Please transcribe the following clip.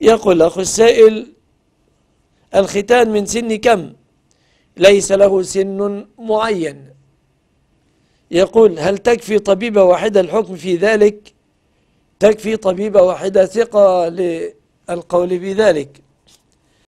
يقول الأخ السائل الختان من سن كم ليس له سن معين يقول هل تكفي طبيبة واحدة الحكم في ذلك تكفي طبيبة واحدة ثقة للقول بذلك